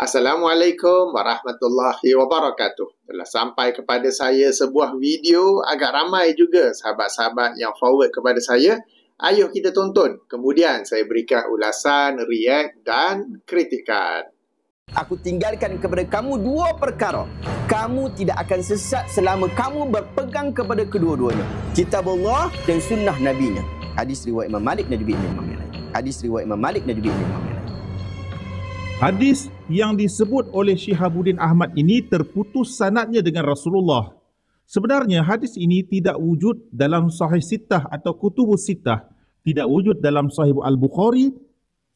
Assalamualaikum warahmatullahi wabarakatuh. Telah sampai kepada saya sebuah video agak ramai juga sahabat-sahabat yang forward kepada saya. Ayuh kita tonton. Kemudian saya berikan ulasan, react dan kritikan. Aku tinggalkan kepada kamu dua perkara. Kamu tidak akan sesat selama kamu berpegang kepada kedua-duanya. Kitab Allah dan sunnah nabiNya. Hadis riwayat Imam Malik dan juga Imam Malik. Hadis riwayat Imam Malik dan juga Imam Malik. Hadis yang disebut oleh Syihabuddin Ahmad ini terputus sanatnya dengan Rasulullah. Sebenarnya hadis ini tidak wujud dalam sahih sitah atau kutubus sitah. Tidak wujud dalam sahih Al-Bukhari,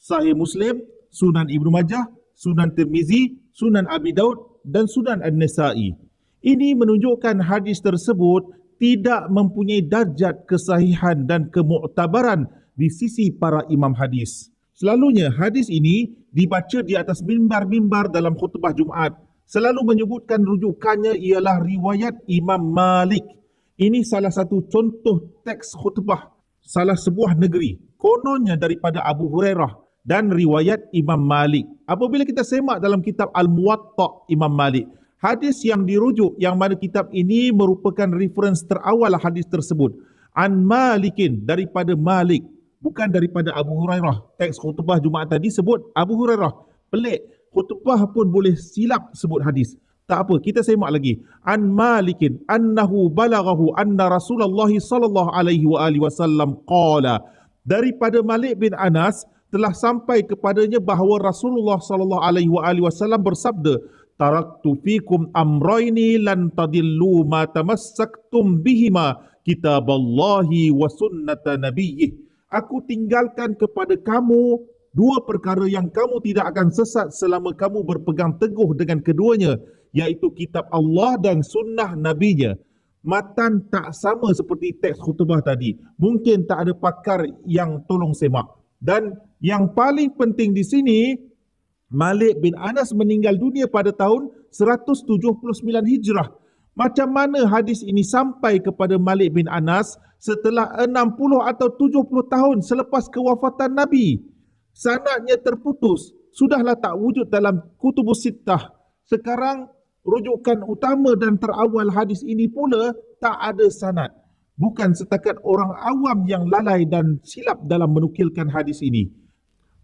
sahih Muslim, Sunan Ibnu Majah, Sunan Tirmizi, Sunan Abi Daud dan Sunan An-Nasai. Ini menunjukkan hadis tersebut tidak mempunyai darjat kesahihan dan kemuktabaran di sisi para imam hadis. Selalunya hadis ini dibaca di atas mimbar-mimbar dalam khutbah Jumaat. Selalu menyebutkan rujukannya ialah riwayat Imam Malik. Ini salah satu contoh teks khutbah salah sebuah negeri. Kononnya daripada Abu Hurairah dan riwayat Imam Malik. Apabila kita semak dalam kitab Al-Muwatta Imam Malik, hadis yang dirujuk yang mana kitab ini merupakan referensi terawal hadis tersebut. An Malikin daripada Malik bukan daripada Abu Hurairah. Teks khutbah Jumaat tadi sebut Abu Hurairah. Pelik. Khutbah pun boleh silap sebut hadis. Tak apa, kita semak lagi. An Malikin annahu balaghahu anna Rasulullah sallallahu alaihi wa alihi wasallam qala daripada Malik bin Anas telah sampai kepadanya bahawa Rasulullah sallallahu alaihi wa alihi wasallam bersabda taraktu fikum amrayni lan tadillu ma tamassaktum bihima kitaballahi wa sunnata nabiyyi aku tinggalkan kepada kamu dua perkara yang kamu tidak akan sesat selama kamu berpegang teguh dengan keduanya iaitu kitab Allah dan sunnah nabinya matan tak sama seperti teks khutbah tadi mungkin tak ada pakar yang tolong semak dan yang paling penting di sini Malik bin Anas meninggal dunia pada tahun 179 Hijrah macam mana hadis ini sampai kepada Malik bin Anas setelah 60 atau 70 tahun selepas kewafatan Nabi? Sanatnya terputus, sudahlah tak wujud dalam kutubus sitah. Sekarang, rujukan utama dan terawal hadis ini pula tak ada sanat. Bukan setakat orang awam yang lalai dan silap dalam menukilkan hadis ini.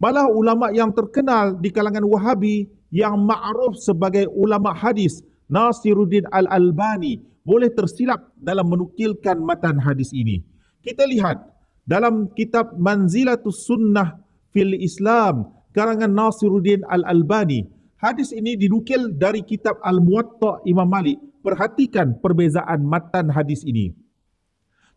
Malah ulama' yang terkenal di kalangan wahabi yang ma'ruf sebagai ulama' hadis – Nasiruddin Al-Albani boleh tersilap dalam menukilkan matan hadis ini. Kita lihat dalam kitab Manzilatus Sunnah fil Islam karangan Nasiruddin Al-Albani, hadis ini dinukil dari kitab Al-Muwatta Imam Malik. Perhatikan perbezaan matan hadis ini.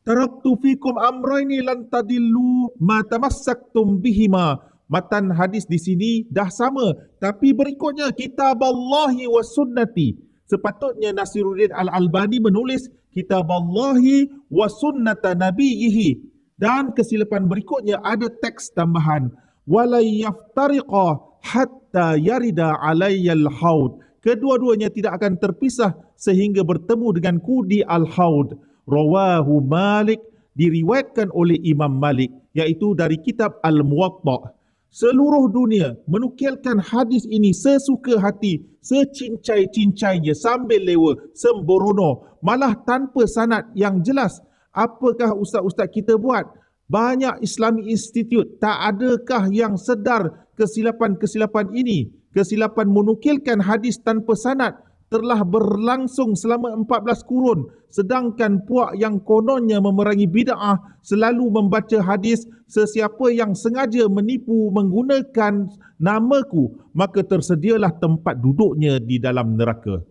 Taraktu fikum amrayni lan tadillu ma tamassaktum bihima. Matan hadis di sini dah sama tapi berikutnya kitab Allahi wa sunnati sepatutnya Nasiruddin Al-Albani menulis kitab Allahi wa sunnata nabiyihi dan kesilapan berikutnya ada teks tambahan walayyaftariqa hatta yarida alayyal haud kedua-duanya tidak akan terpisah sehingga bertemu dengan kudi al-haud rawahu malik diriwayatkan oleh imam malik yaitu dari kitab al-muwatta seluruh dunia menukilkan hadis ini sesuka hati, secincai-cincainya sambil lewa, sembrono, malah tanpa sanat yang jelas. Apakah ustaz-ustaz kita buat? Banyak Islam Institute tak adakah yang sedar kesilapan-kesilapan ini? Kesilapan menukilkan hadis tanpa sanat? telah berlangsung selama 14 kurun sedangkan puak yang kononnya memerangi bid'ah selalu membaca hadis sesiapa yang sengaja menipu menggunakan namaku maka tersedialah tempat duduknya di dalam neraka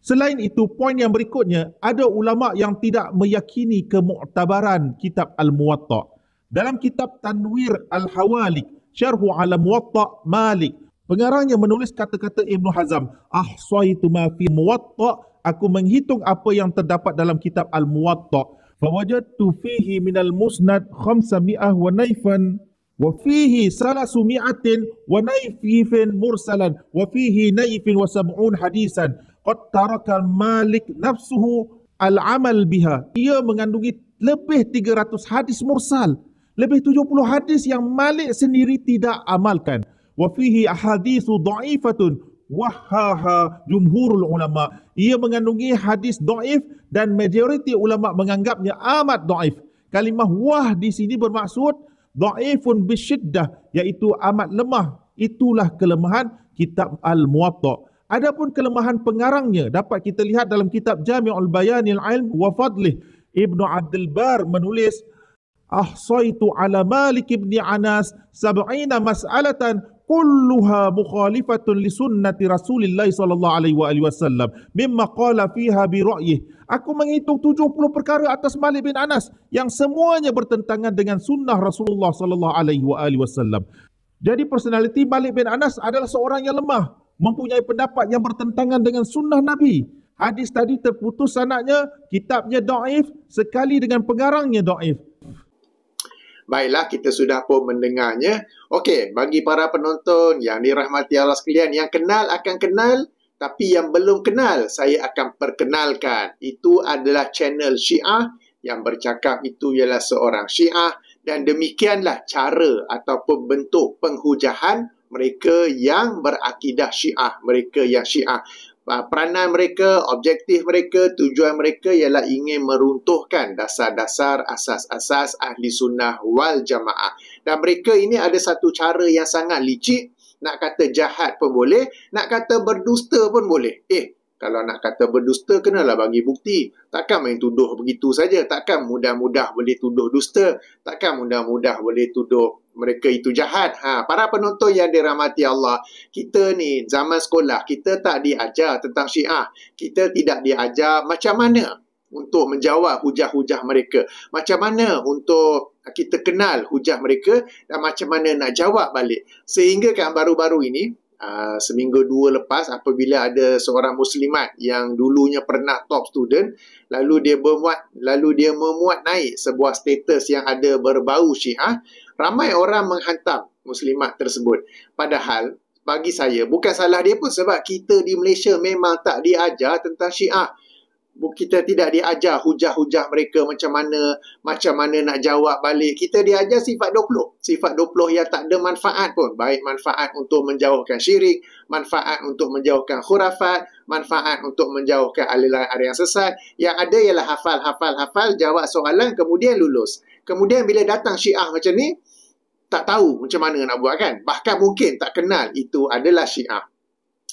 Selain itu poin yang berikutnya ada ulama yang tidak meyakini kemuktabaran kitab Al-Muwatta dalam kitab Tanwir Al-Hawalik Syarhu Al-Muwatta Malik Pengarangnya menulis kata-kata Ibn Hazm, Ahsaitu ma fi muwatta, aku menghitung apa yang terdapat dalam kitab Al-Muwatta. tu fihi minal musnad khamsami'ah wa naifan, wa fihi salasu mi'atin wa naifin mursalan, wa fihi naifin wa sab'un hadisan. Qad taraka malik nafsuhu al-amal biha. Ia mengandungi lebih 300 hadis mursal. Lebih 70 hadis yang Malik sendiri tidak amalkan wa fihi ahadithu dha'ifatun wahaha jumhurul ulama ia mengandungi hadis dhaif dan majoriti ulama menganggapnya amat dhaif kalimah wah di sini bermaksud dhaifun bisyiddah iaitu amat lemah itulah kelemahan kitab al muwatta adapun kelemahan pengarangnya dapat kita lihat dalam kitab jami'ul bayanil ilm wa fadlih ibnu abdul bar menulis Ahsaitu ala Malik ibn Anas 70 mas'alatan kulluha mukhalifatun li sunnati Rasulillah sallallahu alaihi wa alihi wasallam mimma qala fiha bi ra'yih aku menghitung 70 perkara atas Malik bin Anas yang semuanya bertentangan dengan sunnah Rasulullah sallallahu alaihi wa alihi wasallam jadi personaliti Malik bin Anas adalah seorang yang lemah mempunyai pendapat yang bertentangan dengan sunnah Nabi hadis tadi terputus sanaknya kitabnya daif sekali dengan pengarangnya daif Baiklah, kita sudah pun mendengarnya. Okey, bagi para penonton yang dirahmati Allah sekalian, yang kenal akan kenal, tapi yang belum kenal, saya akan perkenalkan. Itu adalah channel Syiah yang bercakap itu ialah seorang Syiah dan demikianlah cara ataupun bentuk penghujahan mereka yang berakidah Syiah, mereka yang Syiah. Ah, peranan mereka, objektif mereka, tujuan mereka ialah ingin meruntuhkan dasar-dasar asas-asas ahli sunnah wal jamaah. Dan mereka ini ada satu cara yang sangat licik, nak kata jahat pun boleh, nak kata berdusta pun boleh. Eh, kalau nak kata berdusta kenalah bagi bukti takkan main tuduh begitu saja takkan mudah-mudah boleh tuduh dusta takkan mudah-mudah boleh tuduh mereka itu jahat. Ha, para penonton yang dirahmati Allah, kita ni zaman sekolah, kita tak diajar tentang syiah. Kita tidak diajar macam mana untuk menjawab hujah-hujah mereka. Macam mana untuk kita kenal hujah mereka dan macam mana nak jawab balik. Sehingga kan baru-baru ini, Ah, seminggu dua lepas apabila ada seorang muslimat yang dulunya pernah top student lalu dia memuat, lalu dia memuat naik sebuah status yang ada berbau syiah ramai orang menghantam muslimat tersebut padahal bagi saya bukan salah dia pun sebab kita di Malaysia memang tak diajar tentang syiah kita tidak diajar hujah-hujah mereka macam mana macam mana nak jawab balik kita diajar sifat 20 sifat 20 yang tak ada manfaat pun baik manfaat untuk menjauhkan syirik manfaat untuk menjauhkan khurafat manfaat untuk menjauhkan aliran aliran yang sesat yang ada ialah hafal hafal hafal jawab soalan kemudian lulus kemudian bila datang syiah macam ni tak tahu macam mana nak buat kan bahkan mungkin tak kenal itu adalah syiah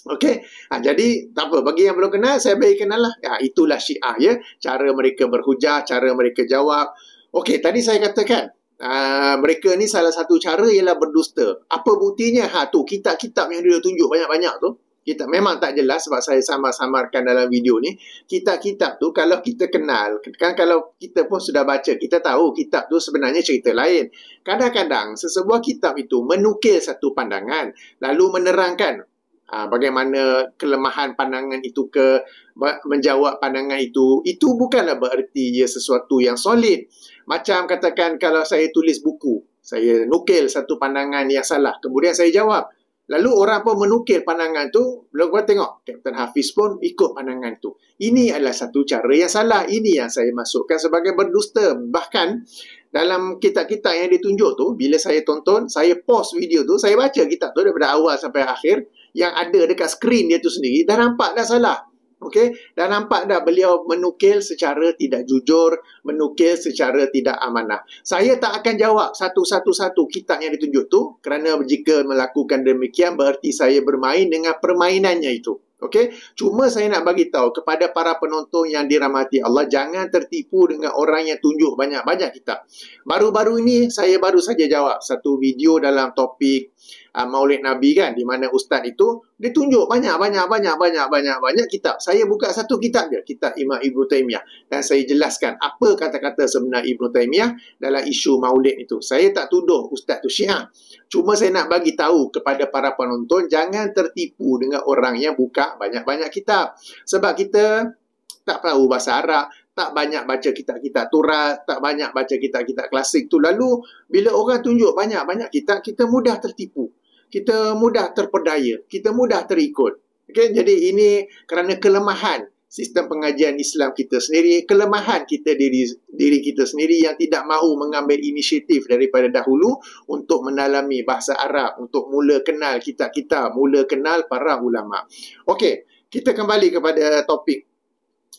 Okey. Ha, jadi tak apa bagi yang belum kenal saya bagi kenallah. Ya itulah Syiah ya, cara mereka berhujah, cara mereka jawab. Okey, tadi saya katakan Uh, mereka ni salah satu cara ialah berdusta. Apa buktinya? Ha tu kitab-kitab yang dia tunjuk banyak-banyak tu. Kita memang tak jelas sebab saya samar-samarkan dalam video ni. Kitab-kitab tu kalau kita kenal, kan kalau kita pun sudah baca, kita tahu kitab tu sebenarnya cerita lain. Kadang-kadang sesebuah kitab itu menukil satu pandangan lalu menerangkan Uh, bagaimana kelemahan pandangan itu ke menjawab pandangan itu itu bukanlah bererti ia sesuatu yang solid macam katakan kalau saya tulis buku saya nukil satu pandangan yang salah kemudian saya jawab lalu orang pun menukil pandangan tu belum pernah tengok Captain Hafiz pun ikut pandangan tu ini adalah satu cara yang salah ini yang saya masukkan sebagai berdusta bahkan dalam kitab-kitab yang ditunjuk tu bila saya tonton saya post video tu saya baca kitab tu daripada awal sampai akhir yang ada dekat skrin dia tu sendiri dah nampak dah salah. okay? Dan nampak dah beliau menukil secara tidak jujur, menukil secara tidak amanah. Saya tak akan jawab satu-satu-satu kitab yang ditunjuk tu kerana jika melakukan demikian berarti saya bermain dengan permainannya itu. okay? cuma saya nak bagi tahu kepada para penonton yang dirahmati Allah jangan tertipu dengan orang yang tunjuk banyak-banyak kitab. Baru-baru ini saya baru saja jawab satu video dalam topik uh, maulid Nabi kan di mana ustaz itu dia tunjuk banyak banyak banyak banyak banyak banyak kitab. Saya buka satu kitab dia, kitab Imam Ibnu Taimiyah dan saya jelaskan apa kata-kata sebenar Ibnu Taimiyah dalam isu maulid itu. Saya tak tuduh ustaz tu Syiah. Cuma saya nak bagi tahu kepada para penonton jangan tertipu dengan orang yang buka banyak-banyak kitab. Sebab kita tak tahu bahasa Arab, tak banyak baca kitab-kitab Torah, tak banyak baca kitab-kitab klasik tu. Lalu bila orang tunjuk banyak-banyak kitab, kita mudah tertipu. Kita mudah terpedaya, kita mudah terikut. Okay? Jadi ini kerana kelemahan sistem pengajian Islam kita sendiri, kelemahan kita diri diri kita sendiri yang tidak mahu mengambil inisiatif daripada dahulu untuk mendalami bahasa Arab, untuk mula kenal kitab-kitab, mula kenal para ulama. Okey, kita kembali kepada topik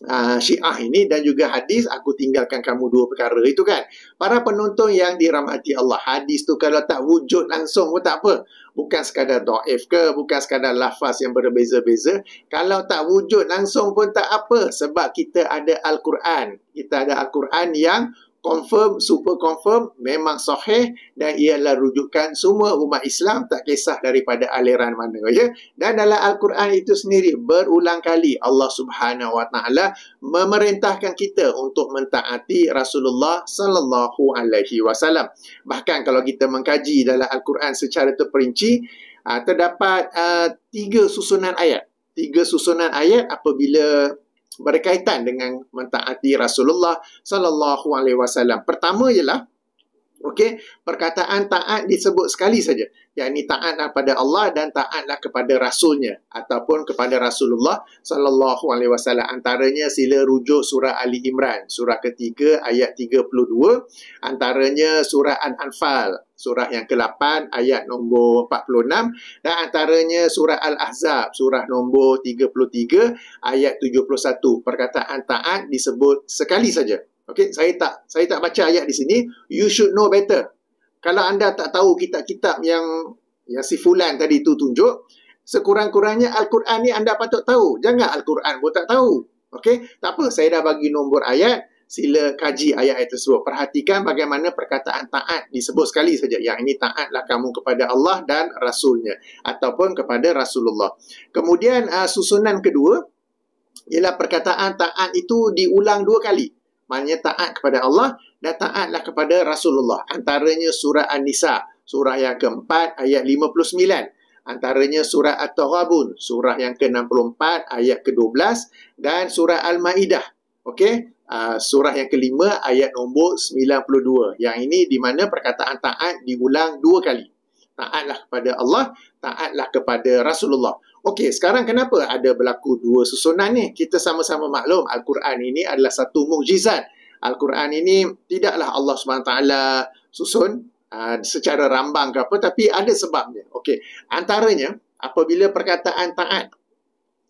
uh, syiah ini dan juga hadis aku tinggalkan kamu dua perkara itu kan para penonton yang dirahmati Allah hadis tu kalau tak wujud langsung pun tak apa bukan sekadar do'if ke bukan sekadar lafaz yang berbeza-beza kalau tak wujud langsung pun tak apa sebab kita ada Al-Quran kita ada Al-Quran yang confirm, super confirm, memang sahih dan ialah rujukan semua umat Islam tak kisah daripada aliran mana ya. Dan dalam Al-Quran itu sendiri berulang kali Allah Subhanahu Wa Taala memerintahkan kita untuk mentaati Rasulullah sallallahu alaihi wasallam. Bahkan kalau kita mengkaji dalam Al-Quran secara terperinci, ah, terdapat uh, tiga susunan ayat. Tiga susunan ayat apabila berkaitan dengan mentaati Rasulullah sallallahu alaihi wasallam. Pertama ialah okey, perkataan taat disebut sekali saja, yakni taatlah pada Allah dan taatlah kepada rasulnya ataupun kepada Rasulullah sallallahu alaihi wasallam. Antaranya sila rujuk surah Ali Imran, surah ketiga ayat 32, antaranya surah An-Anfal surah yang ke-8 ayat nombor 46 dan antaranya surah Al-Ahzab surah nombor 33 ayat 71 perkataan taat disebut sekali saja. Okey, saya tak saya tak baca ayat di sini. You should know better. Kalau anda tak tahu kitab-kitab yang yang si fulan tadi tu tunjuk, sekurang-kurangnya Al-Quran ni anda patut tahu. Jangan Al-Quran buat tak tahu. Okey, tak apa saya dah bagi nombor ayat sila kaji ayat-ayat tersebut. Perhatikan bagaimana perkataan taat disebut sekali saja. Yang ini taatlah kamu kepada Allah dan Rasulnya. Ataupun kepada Rasulullah. Kemudian uh, susunan kedua, ialah perkataan taat itu diulang dua kali. Maknanya taat kepada Allah dan taatlah kepada Rasulullah. Antaranya surah An-Nisa, surah yang keempat ayat 59 antaranya surah At-Taghabun, surah yang ke-64 ayat ke-12 dan surah Al-Maidah. Okey, uh, surah yang kelima ayat nombor 92. Yang ini di mana perkataan taat diulang dua kali. Taatlah kepada Allah, taatlah kepada Rasulullah. Okey, sekarang kenapa ada berlaku dua susunan ni? Kita sama-sama maklum Al-Quran ini adalah satu mukjizat. Al-Quran ini tidaklah Allah SWT susun uh, secara rambang ke apa, tapi ada sebabnya. Okey, antaranya apabila perkataan taat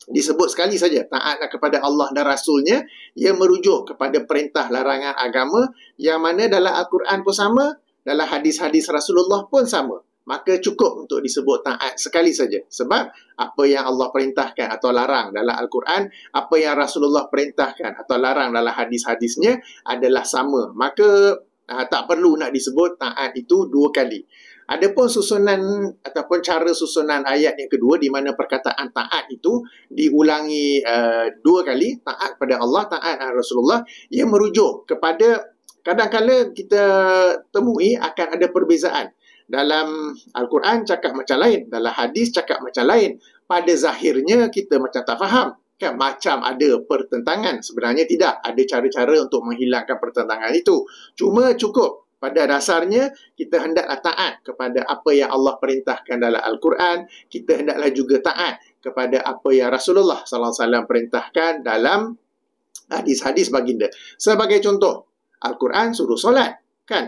disebut sekali saja taatlah kepada Allah dan rasulnya ia merujuk kepada perintah larangan agama yang mana dalam al-Quran pun sama dalam hadis-hadis Rasulullah pun sama maka cukup untuk disebut taat sekali saja sebab apa yang Allah perintahkan atau larang dalam al-Quran apa yang Rasulullah perintahkan atau larang dalam hadis-hadisnya adalah sama maka ah, tak perlu nak disebut taat itu dua kali Adapun susunan ataupun cara susunan ayat yang kedua di mana perkataan taat itu diulangi uh, dua kali taat pada Allah taat kepada Rasulullah ia merujuk kepada kadang kadangkala kita temui akan ada perbezaan dalam al-Quran cakap macam lain dalam hadis cakap macam lain pada zahirnya kita macam tak faham kan macam ada pertentangan sebenarnya tidak ada cara-cara untuk menghilangkan pertentangan itu cuma cukup pada dasarnya, kita hendaklah taat kepada apa yang Allah perintahkan dalam Al-Quran. Kita hendaklah juga taat kepada apa yang Rasulullah Sallallahu Alaihi Wasallam perintahkan dalam hadis-hadis baginda. Sebagai contoh, Al-Quran suruh solat. Kan?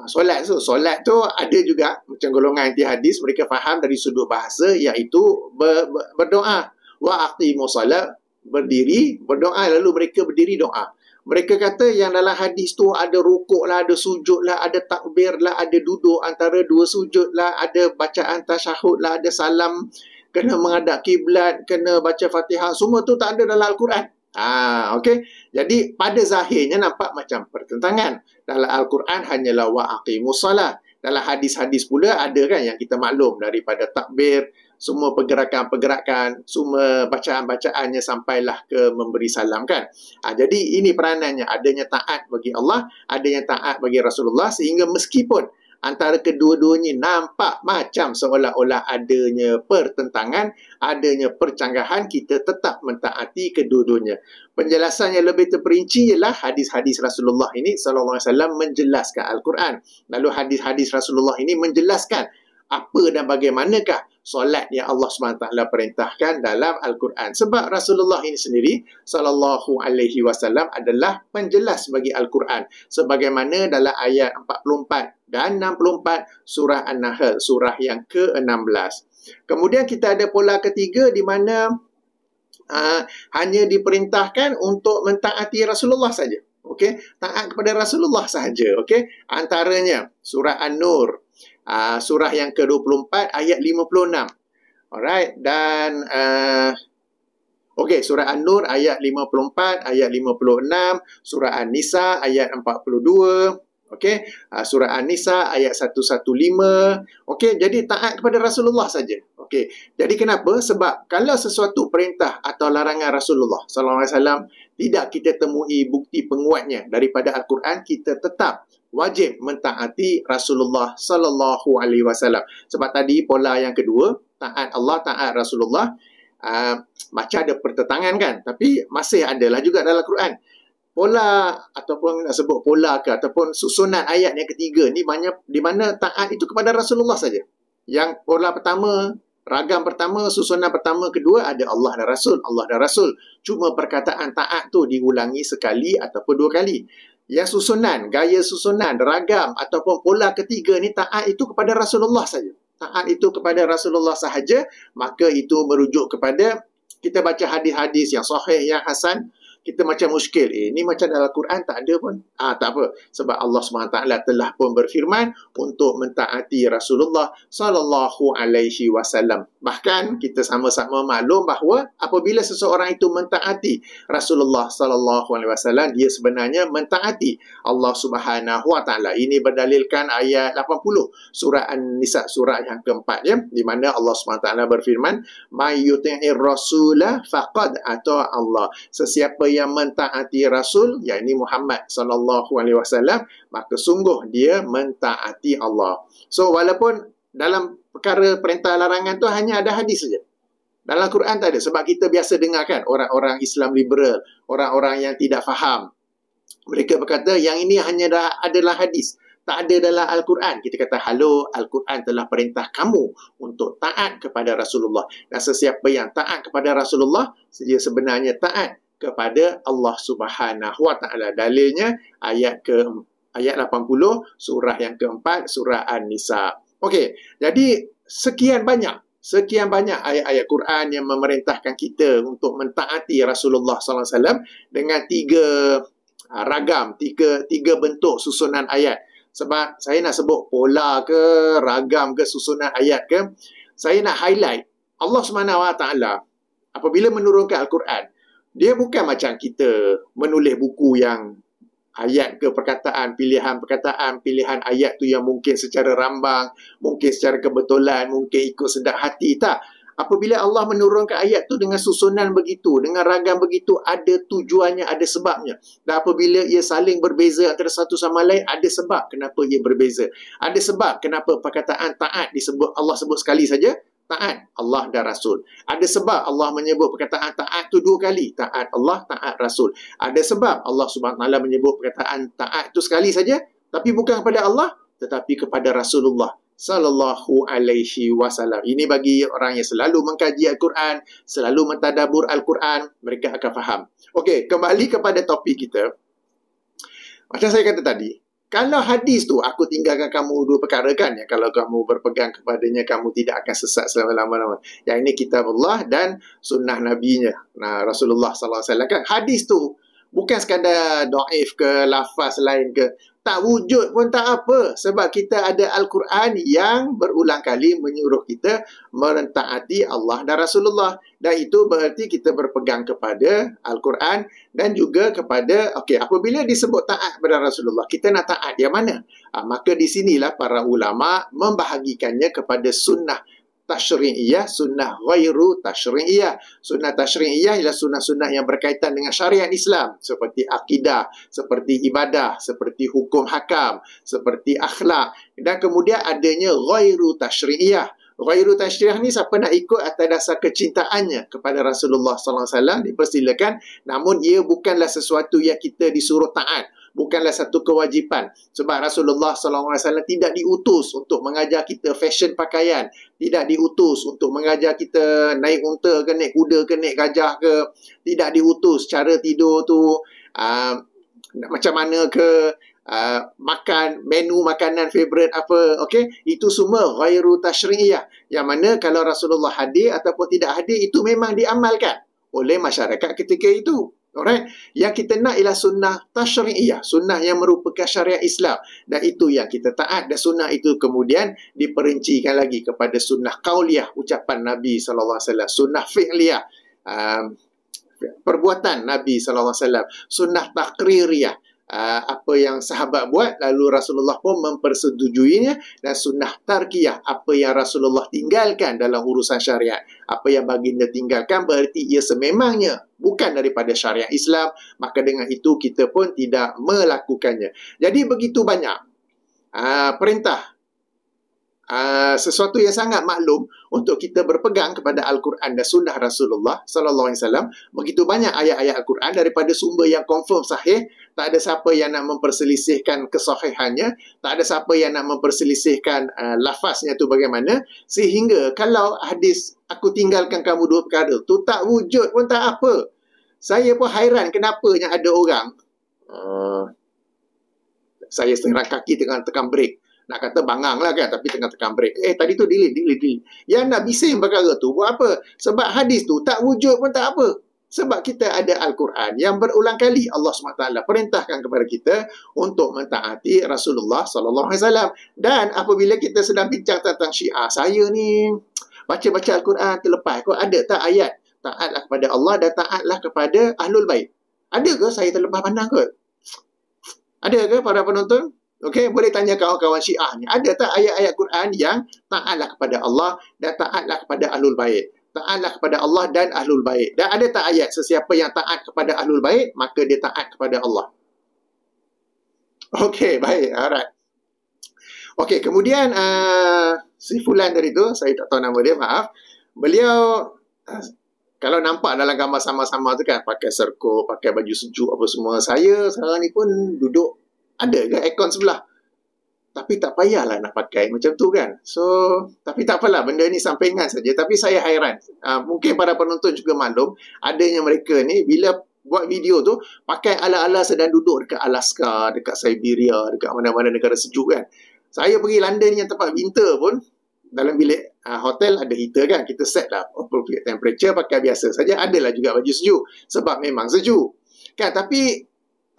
Ah, solat tu, solat tu ada juga macam golongan anti hadis mereka faham dari sudut bahasa iaitu ber, berdoa. Wa aqimu solat, berdiri, berdoa lalu mereka berdiri doa. Mereka kata yang dalam hadis tu ada rukuk lah, ada sujud lah, ada takbir lah, ada duduk antara dua sujud lah, ada bacaan tasyahud lah, ada salam, kena menghadap kiblat, kena baca fatihah, semua tu tak ada dalam Al-Quran. Ha, okay? Jadi pada zahirnya nampak macam pertentangan. Dalam Al-Quran hanyalah wa'aqimu salat. Dalam hadis-hadis pula ada kan yang kita maklum daripada takbir, semua pergerakan-pergerakan, semua bacaan-bacaannya sampailah ke memberi salam kan. Ha, jadi ini peranannya, adanya taat bagi Allah, adanya taat bagi Rasulullah sehingga meskipun antara kedua-duanya nampak macam seolah-olah adanya pertentangan, adanya percanggahan, kita tetap mentaati kedua-duanya. Penjelasan yang lebih terperinci ialah hadis-hadis Rasulullah ini sallallahu menjelaskan Al-Quran. Lalu hadis-hadis Rasulullah ini menjelaskan apa dan bagaimanakah solat yang Allah SWT perintahkan dalam Al-Quran. Sebab Rasulullah ini sendiri sallallahu alaihi wasallam adalah penjelas bagi Al-Quran sebagaimana dalam ayat 44 dan 64 surah An-Nahl surah yang ke-16. Kemudian kita ada pola ketiga di mana uh, hanya diperintahkan untuk mentaati Rasulullah saja. Okey, taat kepada Rasulullah sahaja, okey. Antaranya surah An-Nur uh, surah yang ke-24 ayat 56. Alright dan uh, Okey, surah An-Nur ayat 54, ayat 56, surah An-Nisa ayat 42, okey, uh, surah An-Nisa ayat 115. Okey, jadi taat kepada Rasulullah saja. Okey. Jadi kenapa? Sebab kalau sesuatu perintah atau larangan Rasulullah sallallahu alaihi wasallam tidak kita temui bukti penguatnya daripada Al-Quran, kita tetap wajib mentaati Rasulullah sallallahu alaihi wasallam. Sebab tadi pola yang kedua, taat Allah, taat Rasulullah, uh, macam ada pertentangan kan, tapi masih adalah juga dalam Quran. Pola ataupun nak sebut pola ke ataupun susunan ayat yang ketiga ni banyak di mana taat itu kepada Rasulullah saja. Yang pola pertama, ragam pertama, susunan pertama, kedua ada Allah dan Rasul, Allah dan Rasul. Cuma perkataan taat tu diulangi sekali ataupun dua kali yang susunan, gaya susunan, ragam ataupun pola ketiga ni taat itu kepada Rasulullah saja. Taat itu kepada Rasulullah sahaja, maka itu merujuk kepada kita baca hadis-hadis yang sahih yang hasan, kita macam muskil eh ni macam dalam Quran tak ada pun ah tak apa sebab Allah SWT telah pun berfirman untuk mentaati Rasulullah sallallahu alaihi wasallam bahkan kita sama-sama maklum bahawa apabila seseorang itu mentaati Rasulullah sallallahu alaihi wasallam dia sebenarnya mentaati Allah Subhanahu wa taala ini berdalilkan ayat 80 surah An-Nisa surah yang keempat ya di mana Allah SWT berfirman may yuti'ir rasula faqad atau Allah sesiapa yang mentaati Rasul, yakni Muhammad sallallahu alaihi wasallam, maka sungguh dia mentaati Allah. So walaupun dalam perkara perintah larangan tu hanya ada hadis saja. Dalam Quran tak ada sebab kita biasa dengar kan orang-orang Islam liberal, orang-orang yang tidak faham. Mereka berkata yang ini hanya ada adalah hadis tak ada dalam Al-Quran. Kita kata, halo, Al-Quran telah perintah kamu untuk taat kepada Rasulullah. Dan sesiapa yang taat kepada Rasulullah, dia sebenarnya taat kepada Allah Subhanahu Wa Taala. Dalilnya ayat ke ayat 80 surah yang keempat surah An-Nisa. Okey, jadi sekian banyak sekian banyak ayat-ayat Quran yang memerintahkan kita untuk mentaati Rasulullah Sallallahu Alaihi Wasallam dengan tiga ah, ragam, tiga tiga bentuk susunan ayat. Sebab saya nak sebut pola ke, ragam ke, susunan ayat ke, saya nak highlight Allah Subhanahu Wa Taala apabila menurunkan Al-Quran, dia bukan macam kita menulis buku yang ayat ke perkataan, pilihan perkataan, pilihan ayat tu yang mungkin secara rambang, mungkin secara kebetulan, mungkin ikut sedap hati, tak. Apabila Allah menurunkan ayat tu dengan susunan begitu, dengan ragam begitu, ada tujuannya, ada sebabnya. Dan apabila ia saling berbeza antara satu sama lain, ada sebab kenapa ia berbeza. Ada sebab kenapa perkataan taat disebut Allah sebut sekali saja, taat Allah dan Rasul. Ada sebab Allah menyebut perkataan taat tu dua kali. Taat Allah, taat Rasul. Ada sebab Allah SWT menyebut perkataan taat tu sekali saja. Tapi bukan kepada Allah, tetapi kepada Rasulullah sallallahu alaihi wasallam. Ini bagi orang yang selalu mengkaji Al-Quran, selalu mentadabur Al-Quran, mereka akan faham. Okey, kembali kepada topik kita. Macam saya kata tadi, kalau hadis tu aku tinggalkan kamu dua perkara kan ya kalau kamu berpegang kepadanya kamu tidak akan sesat selama-lamanya. Yang ini kitab Allah dan sunnah nabinya. Nah Rasulullah sallallahu alaihi wasallam kan hadis tu bukan sekadar doif ke lafaz lain ke tak wujud pun tak apa sebab kita ada al-Quran yang berulang kali menyuruh kita merentaati Allah dan Rasulullah dan itu bererti kita berpegang kepada al-Quran dan juga kepada okey apabila disebut taat kepada Rasulullah kita nak taat yang mana ha, maka di sinilah para ulama membahagikannya kepada sunnah tashri'iyah, sunnah ghairu tashri'iyah. Sunnah tashri'iyah ialah sunnah-sunnah yang berkaitan dengan syariat Islam seperti akidah, seperti ibadah, seperti hukum hakam, seperti akhlak dan kemudian adanya ghairu tashri'iyah. Ghairu tashri'iyah ni siapa nak ikut atas dasar kecintaannya kepada Rasulullah sallallahu alaihi wasallam dipersilakan namun ia bukanlah sesuatu yang kita disuruh taat bukanlah satu kewajipan sebab Rasulullah SAW tidak diutus untuk mengajar kita fashion pakaian tidak diutus untuk mengajar kita naik unta ke naik kuda ke naik gajah ke tidak diutus cara tidur tu aa, ah, macam mana ke Uh, makan menu makanan favorite apa okey itu semua ghairu tashri'iyah yang mana kalau Rasulullah hadir ataupun tidak hadir itu memang diamalkan oleh masyarakat ketika itu Alright. Yang kita nak ialah sunnah tashri'iyah. Sunnah yang merupakan syariah Islam. Dan itu yang kita taat. Dan sunnah itu kemudian diperincikan lagi kepada sunnah kauliah Ucapan Nabi SAW. Sunnah fi'liyah. Um, perbuatan Nabi SAW. Sunnah takririyah. Ah, apa yang sahabat buat lalu Rasulullah pun mempersetujuinya dan sunnah tarkiyah apa yang Rasulullah tinggalkan dalam urusan syariat apa yang baginda tinggalkan berarti ia sememangnya bukan daripada syariat Islam maka dengan itu kita pun tidak melakukannya jadi begitu banyak aa, ah, perintah uh, sesuatu yang sangat maklum untuk kita berpegang kepada Al-Quran dan Sunnah Rasulullah Sallallahu Alaihi Wasallam. Begitu banyak ayat-ayat Al-Quran daripada sumber yang confirm sahih, tak ada siapa yang nak memperselisihkan kesahihannya, tak ada siapa yang nak memperselisihkan uh, lafaznya tu bagaimana. Sehingga kalau hadis aku tinggalkan kamu dua perkara tu tak wujud pun tak apa. Saya pun hairan kenapa yang ada orang uh, saya sering kaki tengah tekan break nak kata bangang lah kan tapi tengah tekan break eh tadi tu delete delete delete yang nak bising perkara tu buat apa sebab hadis tu tak wujud pun tak apa sebab kita ada Al-Quran yang berulang kali Allah SWT perintahkan kepada kita untuk mentaati Rasulullah SAW. Dan apabila kita sedang bincang tentang syiah, saya ni baca-baca Al-Quran terlepas. Kau ada tak ayat taatlah kepada Allah dan taatlah kepada Ahlul Bait? Adakah saya terlepas pandang kot? Adakah para penonton? Okey, boleh tanya kawan-kawan Syiah ni. Ada tak ayat-ayat Quran yang taatlah kepada Allah dan taatlah kepada ahlul bait? Taatlah kepada Allah dan ahlul bait. Dan ada tak ayat sesiapa yang taat kepada ahlul bait, maka dia taat kepada Allah? Okey, baik. Alright. Okey, kemudian uh, si Fulan dari tu, saya tak tahu nama dia, maaf. Beliau, uh, kalau nampak dalam gambar sama-sama tu kan, pakai serkup, pakai baju sejuk apa semua. Saya sekarang ni pun duduk ada ke aircon sebelah? Tapi tak payahlah nak pakai macam tu kan. So, tapi tak apalah benda ni sampingan saja. Tapi saya hairan. Uh, mungkin para penonton juga maklum, adanya mereka ni bila buat video tu, pakai ala-ala sedang duduk dekat Alaska, dekat Siberia, dekat mana-mana negara sejuk kan. Saya pergi London yang tempat winter pun, dalam bilik uh, hotel ada heater kan. Kita set lah appropriate temperature, pakai biasa saja. Adalah juga baju sejuk. Sebab memang sejuk. Kan, tapi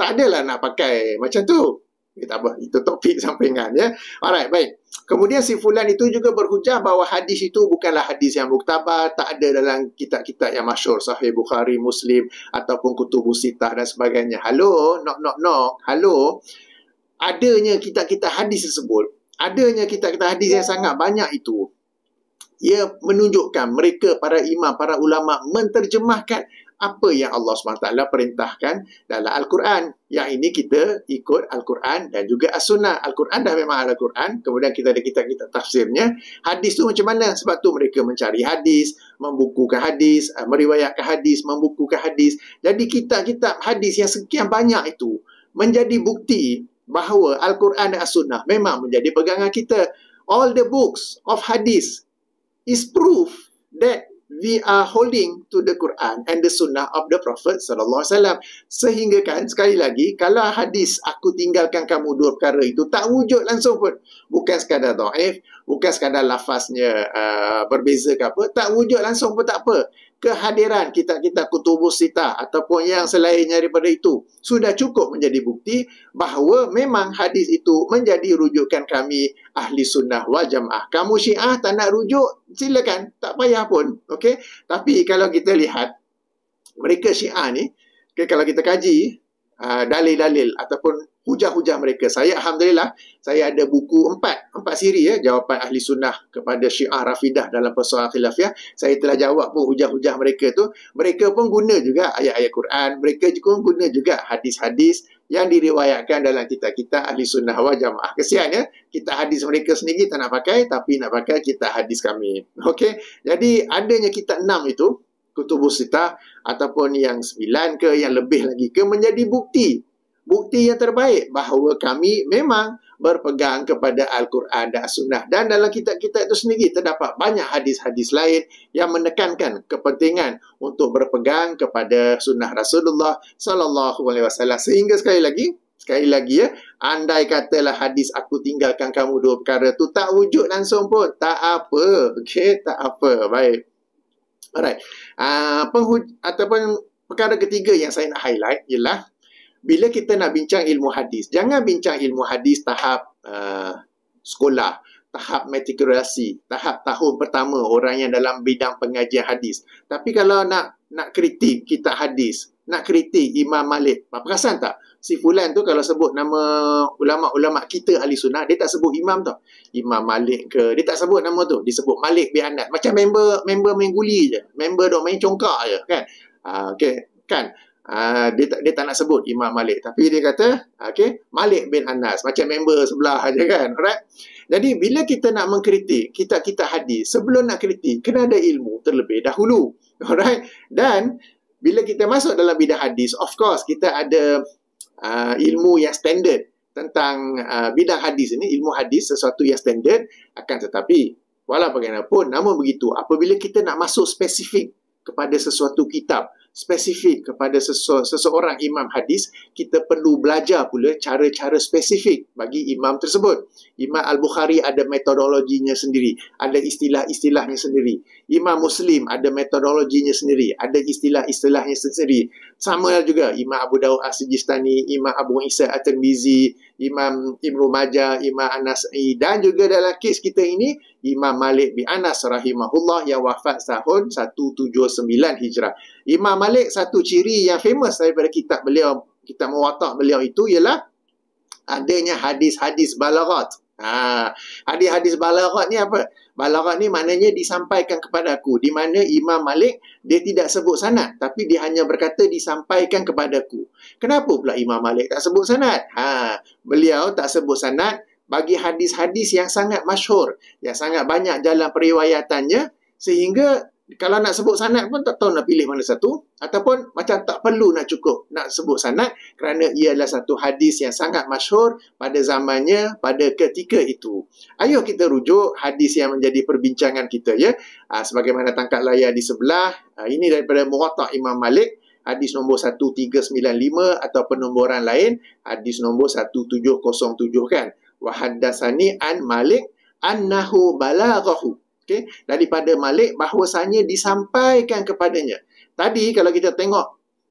tak adalah nak pakai macam tu. kita tak apa, itu topik sampingan ya. Alright, baik. Kemudian si Fulan itu juga berhujah bahawa hadis itu bukanlah hadis yang muktabar, tak ada dalam kitab-kitab yang masyur, Sahih Bukhari, Muslim, ataupun Kutubu Sitah dan sebagainya. Halo, knock, knock, knock. Halo, adanya kitab-kitab hadis tersebut, adanya kitab-kitab hadis yang ya. sangat banyak itu, ia menunjukkan mereka, para imam, para ulama menterjemahkan apa yang Allah SWT perintahkan dalam Al-Quran. Yang ini kita ikut Al-Quran dan juga As-Sunnah. Al-Quran dah memang Al-Quran. Kemudian kita ada kitab-kitab tafsirnya. Hadis tu macam mana? Sebab tu mereka mencari hadis, membukukan hadis, eh, meriwayatkan hadis, membukukan hadis. Jadi kitab-kitab hadis yang sekian banyak itu menjadi bukti bahawa Al-Quran dan As-Sunnah memang menjadi pegangan kita. All the books of hadis is proof that we are holding to the Quran and the sunnah of the Prophet sallallahu alaihi wasallam sehingga kan sekali lagi kalau hadis aku tinggalkan kamu dua perkara itu tak wujud langsung pun bukan sekadar dhaif bukan sekadar lafaznya uh, berbeza ke apa tak wujud langsung pun tak apa kehadiran kitab-kitab kutubus sita ataupun yang selainnya daripada itu sudah cukup menjadi bukti bahawa memang hadis itu menjadi rujukan kami ahli sunnah wal jamaah. Kamu syiah tak nak rujuk, silakan. Tak payah pun. Okay? Tapi kalau kita lihat, mereka syiah ni, okay, kalau kita kaji uh, dalil-dalil ataupun hujah-hujah mereka. Saya Alhamdulillah, saya ada buku empat, empat siri ya, jawapan Ahli Sunnah kepada Syiah Rafidah dalam persoalan khilafiah. Saya telah jawab pun hujah-hujah mereka tu. Mereka pun guna juga ayat-ayat Quran, mereka juga guna juga hadis-hadis yang diriwayatkan dalam kitab-kitab Ahli Sunnah wa Jamaah. Kesian ya, kitab hadis mereka sendiri tak nak pakai, tapi nak pakai kitab hadis kami. Okey, jadi adanya kitab enam itu, Kutubus Sita ataupun yang sembilan ke yang lebih lagi ke menjadi bukti bukti yang terbaik bahawa kami memang berpegang kepada Al-Quran dan Sunnah. Dan dalam kitab-kitab itu sendiri terdapat banyak hadis-hadis lain yang menekankan kepentingan untuk berpegang kepada Sunnah Rasulullah Sallallahu Alaihi Wasallam. Sehingga sekali lagi, sekali lagi ya, andai katalah hadis aku tinggalkan kamu dua perkara tu tak wujud langsung pun. Tak apa, okey, tak apa. Baik. Alright. Uh, ah, penghuj- ataupun perkara ketiga yang saya nak highlight ialah bila kita nak bincang ilmu hadis, jangan bincang ilmu hadis tahap uh, sekolah, tahap matrikulasi, tahap tahun pertama orang yang dalam bidang pengajian hadis. Tapi kalau nak nak kritik kitab hadis, nak kritik Imam Malik, apa perasan tak? Si Fulan tu kalau sebut nama ulama-ulama kita ahli sunnah, dia tak sebut imam tau. Imam Malik ke, dia tak sebut nama tu. Dia sebut Malik bin Anad. Macam member member main guli je. Member dia main congkak je, kan? Uh, ah, okay, kan? Ah, dia tak dia tak nak sebut Imam Malik tapi dia kata okay, Malik bin Anas macam member sebelah aja kan alright jadi bila kita nak mengkritik kita kita hadis sebelum nak kritik kena ada ilmu terlebih dahulu alright dan bila kita masuk dalam bidang hadis of course kita ada uh, ilmu yang standard tentang uh, bidang hadis ini ilmu hadis sesuatu yang standard akan tetapi walau bagaimanapun namun begitu apabila kita nak masuk spesifik kepada sesuatu kitab spesifik kepada seseorang imam hadis, kita perlu belajar pula cara-cara spesifik bagi imam tersebut. Imam Al-Bukhari ada metodologinya sendiri, ada istilah-istilahnya sendiri. Imam Muslim ada metodologinya sendiri, ada istilah-istilahnya sendiri. Sama juga Imam Abu Dawud as Imam Abu Isa At-Tirmizi, Imam Ibnu Majah, Imam Anas'i dan juga dalam kes kita ini Imam Malik bin Anas rahimahullah yang wafat tahun 179 Hijrah. Imam Malik satu ciri yang famous daripada kitab beliau, kitab muwatak beliau itu ialah adanya hadis-hadis balarat. Ha, hadis-hadis balarat ni apa? Balarat ni maknanya disampaikan kepada aku. Di mana Imam Malik dia tidak sebut sanat. Tapi dia hanya berkata disampaikan kepada aku. Kenapa pula Imam Malik tak sebut sanat? Ha, beliau tak sebut sanat bagi hadis-hadis yang sangat masyhur, yang sangat banyak dalam periwayatannya sehingga kalau nak sebut sanat pun tak tahu nak pilih mana satu ataupun macam tak perlu nak cukup nak sebut sanat kerana ia adalah satu hadis yang sangat masyhur pada zamannya pada ketika itu. Ayo kita rujuk hadis yang menjadi perbincangan kita ya. Ha, sebagaimana tangkap layar di sebelah ha, ini daripada Muwatta Imam Malik hadis nombor 1395 atau penomboran lain hadis nombor 1707 kan. Wa an Malik annahu balaghahu okay, daripada Malik bahawasanya disampaikan kepadanya. Tadi kalau kita tengok,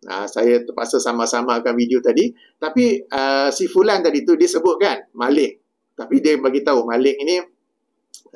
uh, saya terpaksa sama-samakan sama video tadi, tapi uh, si Fulan tadi tu disebutkan Malik. Tapi dia bagi tahu Malik ini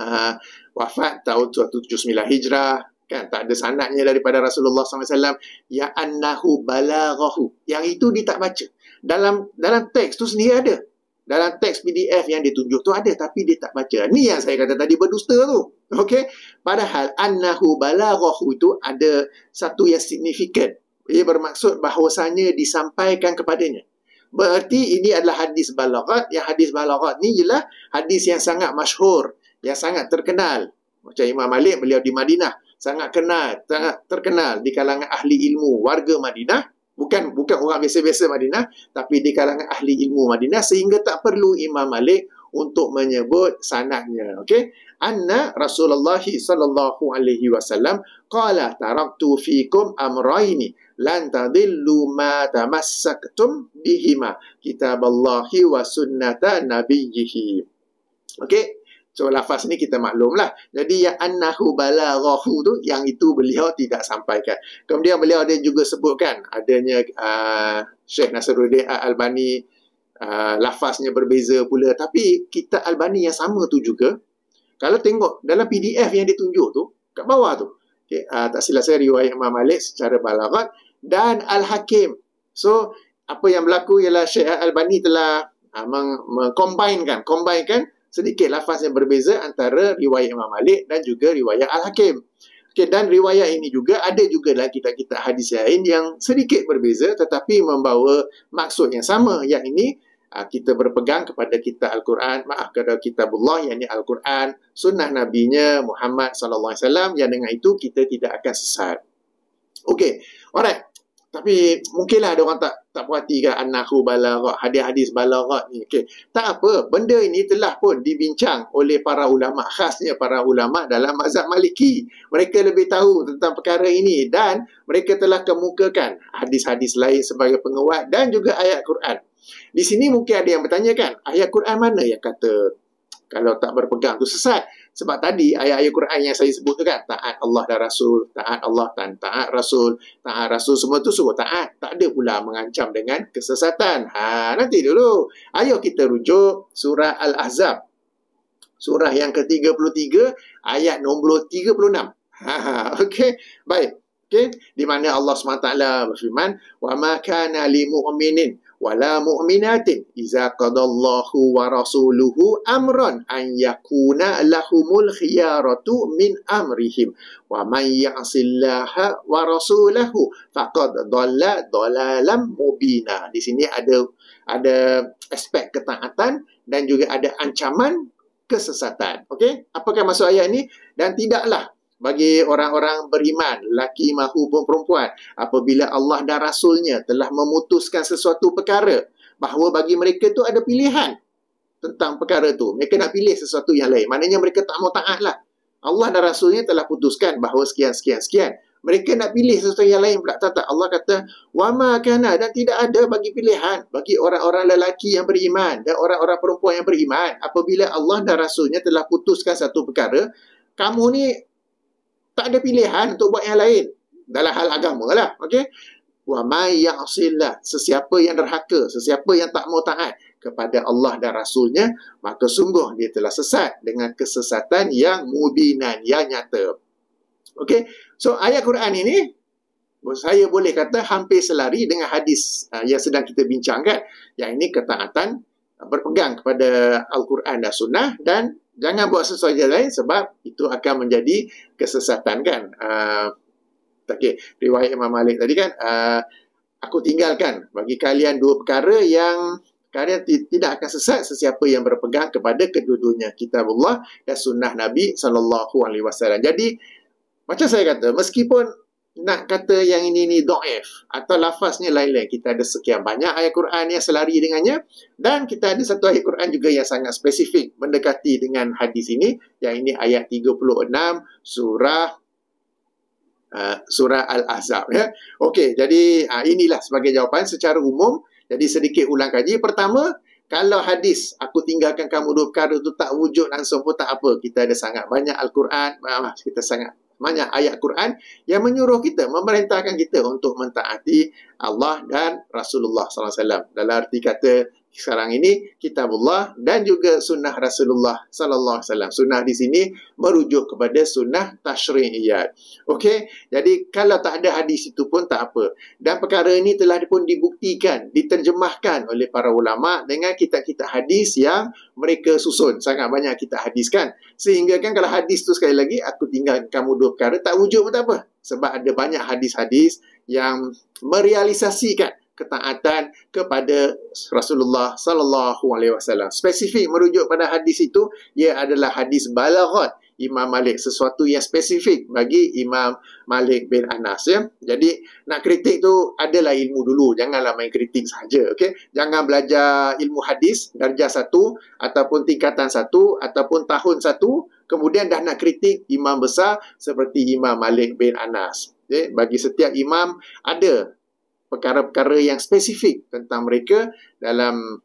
uh, wafat tahun 179 Hijrah, kan tak ada sanatnya daripada Rasulullah SAW ya annahu balaghahu yang itu dia tak baca dalam dalam teks tu sendiri ada dalam teks PDF yang ditunjuk tu ada tapi dia tak baca ni yang saya kata tadi berdusta tu Okey, padahal annahu balaghahu itu ada satu yang signifikan. Ia bermaksud bahawasanya disampaikan kepadanya. Berarti ini adalah hadis balaghat. Yang hadis balaghat ni ialah hadis yang sangat masyhur, yang sangat terkenal. Macam Imam Malik beliau di Madinah sangat kenal, sangat terkenal di kalangan ahli ilmu warga Madinah bukan bukan orang biasa-biasa Madinah tapi di kalangan ahli ilmu Madinah sehingga tak perlu Imam Malik untuk menyebut sanadnya okey anna rasulullah sallallahu alaihi wasallam qala taraktu fikum amraini lan tadillu ma tamassaktum bihima kitaballahi wa sunnata nabiyhi okey So lafaz ni kita maklumlah. Jadi yang annahu balaghahu tu yang itu beliau tidak sampaikan. Kemudian beliau ada juga sebutkan adanya uh, Syekh Nasruddin Al-Albani uh, lafaznya berbeza pula tapi kitab Albani yang sama tu juga kalau tengok dalam PDF yang ditunjuk tu kat bawah tu okay, uh, ah, tak silap saya riwayat Imam Malik secara balagat dan Al-Hakim so apa yang berlaku ialah Syekh Albani telah uh, meng combinekan sedikit lafaz yang berbeza antara riwayat Imam Malik dan juga riwayat Al-Hakim Okay, dan riwayat ini juga ada juga dalam kitab-kitab hadis lain yang sedikit berbeza tetapi membawa maksud yang sama yang ini Ah, kita berpegang kepada kita Al-Quran, maaf kepada kitab Allah yang ini Al-Quran, sunnah nabinya Muhammad sallallahu alaihi wasallam yang dengan itu kita tidak akan sesat. Okey. Alright. Tapi mungkinlah ada orang tak tak perhati ke anahu balagh hadis-hadis balagh ni. Okey. Tak apa, benda ini telah pun dibincang oleh para ulama khasnya para ulama dalam mazhab Maliki. Mereka lebih tahu tentang perkara ini dan mereka telah kemukakan hadis-hadis lain sebagai penguat dan juga ayat Quran. Di sini mungkin ada yang bertanya kan, ayat Quran mana yang kata kalau tak berpegang tu sesat? Sebab tadi ayat-ayat Quran yang saya sebut tu kan, taat Allah dan Rasul, taat Allah dan taat Rasul, taat Rasul semua tu semua taat. Tak ada pula mengancam dengan kesesatan. Ha, nanti dulu. Ayo kita rujuk surah Al-Ahzab. Surah yang ke-33, ayat nombor 36. Ha, okay, baik. Okay. Di mana Allah SWT berfirman, وَمَا كَانَ لِمُؤْمِنِينَ wala mu'minatin iza qadallahu wa rasuluhu amran an yakuna lahumul khiyaratu min amrihim wa man ya'sillaha wa rasulahu faqad dalla dalalam mubina di sini ada ada aspek ketaatan dan juga ada ancaman kesesatan okey apakah maksud ayat ini? dan tidaklah bagi orang-orang beriman, laki mahupun perempuan, apabila Allah dan Rasulnya telah memutuskan sesuatu perkara, bahawa bagi mereka tu ada pilihan tentang perkara tu. Mereka nak pilih sesuatu yang lain. Maknanya mereka tak mau taat lah. Allah dan Rasulnya telah putuskan bahawa sekian, sekian, sekian. Mereka nak pilih sesuatu yang lain pula. Tak, tak. Allah kata, Wa kana. dan tidak ada bagi pilihan bagi orang-orang lelaki yang beriman dan orang-orang perempuan yang beriman. Apabila Allah dan Rasulnya telah putuskan satu perkara, kamu ni tak ada pilihan untuk buat yang lain dalam hal agama lah okay? wa may ya'silah sesiapa yang derhaka sesiapa yang tak mau taat kepada Allah dan rasulnya maka sungguh dia telah sesat dengan kesesatan yang mubinan yang nyata okay? so ayat Quran ini saya boleh kata hampir selari dengan hadis uh, yang sedang kita bincangkan yang ini ketaatan berpegang kepada Al-Quran dan Sunnah dan jangan buat sesuatu yang lain sebab itu akan menjadi kesesatan kan uh, ah, okay. riwayat Imam Malik tadi kan uh, aku tinggalkan bagi kalian dua perkara yang kalian tidak akan sesat sesiapa yang berpegang kepada kedua-duanya kitab Allah dan sunnah Nabi SAW jadi macam saya kata meskipun nak kata yang ini ni do'if atau lafaznya lain-lain. Kita ada sekian banyak ayat Quran yang selari dengannya dan kita ada satu ayat Quran juga yang sangat spesifik mendekati dengan hadis ini. Yang ini ayat 36 surah uh, surah Al-Ahzab. Ya? Okey, jadi uh, inilah sebagai jawapan secara umum. Jadi sedikit ulang kaji. Pertama, kalau hadis aku tinggalkan kamu dua perkara tu tak wujud langsung pun tak apa. Kita ada sangat banyak Al-Quran. kita sangat banyak ayat Quran yang menyuruh kita, memerintahkan kita untuk mentaati Allah dan Rasulullah Sallallahu Alaihi Wasallam. Dalam arti kata, sekarang ini kitabullah dan juga sunnah Rasulullah sallallahu alaihi wasallam. Sunnah di sini merujuk kepada sunnah tashri'iyat. Okey, jadi kalau tak ada hadis itu pun tak apa. Dan perkara ini telah pun dibuktikan, diterjemahkan oleh para ulama dengan kitab-kitab hadis yang mereka susun. Sangat banyak kita hadis kan. Sehingga kan kalau hadis tu sekali lagi aku tinggal kamu dua perkara tak wujud pun tak apa. Sebab ada banyak hadis-hadis yang merealisasikan ketaatan kepada Rasulullah sallallahu alaihi wasallam. Spesifik merujuk pada hadis itu ia adalah hadis balaghat Imam Malik sesuatu yang spesifik bagi Imam Malik bin Anas ya. Jadi nak kritik tu adalah ilmu dulu, janganlah main kritik saja, okey. Jangan belajar ilmu hadis darjah satu ataupun tingkatan satu ataupun tahun satu kemudian dah nak kritik imam besar seperti Imam Malik bin Anas. Okay? Bagi setiap imam ada perkara-perkara yang spesifik tentang mereka dalam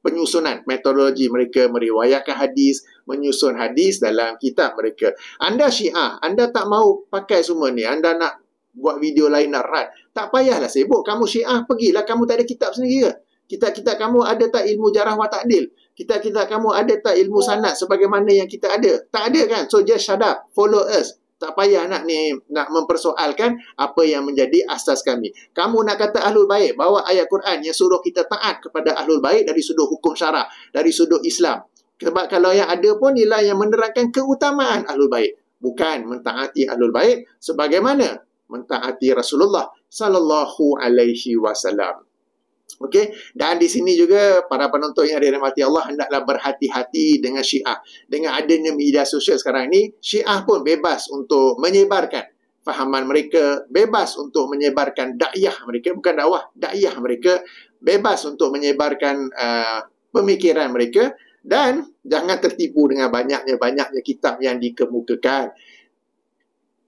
penyusunan metodologi mereka meriwayatkan hadis, menyusun hadis dalam kitab mereka. Anda syiah, anda tak mau pakai semua ni, anda nak buat video lain nak rat. Tak payahlah sibuk, kamu syiah pergilah, kamu tak ada kitab sendiri ke? kita kitab kamu ada tak ilmu jarah wa ta'dil? kita kitab kamu ada tak ilmu sanad sebagaimana yang kita ada? Tak ada kan? So just shut up, follow us tak payah nak ni nak mempersoalkan apa yang menjadi asas kami. Kamu nak kata ahlul baik, bawa ayat Quran yang suruh kita taat kepada ahlul baik dari sudut hukum syarak, dari sudut Islam. Sebab kalau yang ada pun nilai yang menerangkan keutamaan ahlul baik. Bukan mentaati ahlul baik sebagaimana mentaati Rasulullah sallallahu alaihi wasallam. Okey, dan di sini juga para penonton yang dirahmati Allah hendaklah berhati-hati dengan syiah. Dengan adanya media sosial sekarang ini, syiah pun bebas untuk menyebarkan fahaman mereka, bebas untuk menyebarkan dakyah mereka, bukan dakwah, dakyah mereka, bebas untuk menyebarkan uh, pemikiran mereka dan jangan tertipu dengan banyaknya-banyaknya kitab yang dikemukakan.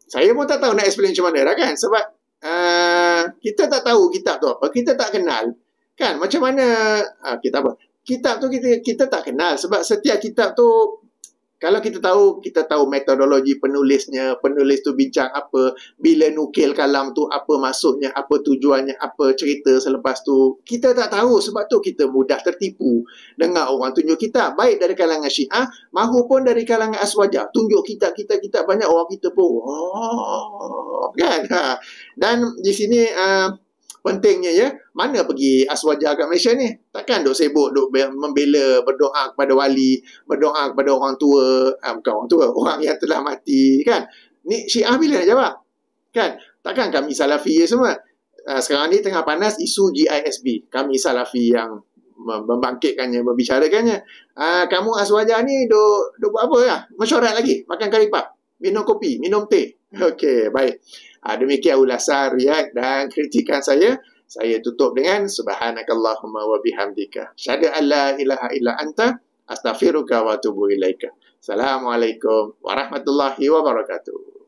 Saya pun tak tahu nak explain macam mana dah kan sebab uh, kita tak tahu kitab tu apa, kita tak kenal. Kan? Macam mana ha, kita apa? Kitab tu kita kita tak kenal sebab setiap kitab tu kalau kita tahu, kita tahu metodologi penulisnya, penulis tu bincang apa, bila nukil kalam tu, apa maksudnya, apa tujuannya, apa cerita selepas tu. Kita tak tahu sebab tu kita mudah tertipu dengar orang tunjuk kita. Baik dari kalangan syiah, maupun dari kalangan aswaja Tunjuk kita, kita, kita banyak orang kita pun. Oh, kan? Ha. Dan di sini, uh, pentingnya ya mana pergi aswaja kat Malaysia ni takkan duk sibuk dok membela berdoa kepada wali berdoa kepada orang tua ah, bukan orang tua orang yang telah mati kan ni syiah bila nak jawab kan takkan kami salafi ya semua ah, sekarang ni tengah panas isu GISB kami salafi yang membangkitkannya, membicarakannya. Ah, kamu aswaja ni duk, duk buat apa lah? Mesyuarat lagi, makan karipap minum kopi, minum teh. Hmm. Okey, baik. Ha, demikian ulasan riak dan kritikan saya. Saya tutup dengan subhanakallahumma wa bihamdika. Syahadu an ilaha illa anta astaghfiruka wa atubu ilaika. Assalamualaikum warahmatullahi wabarakatuh.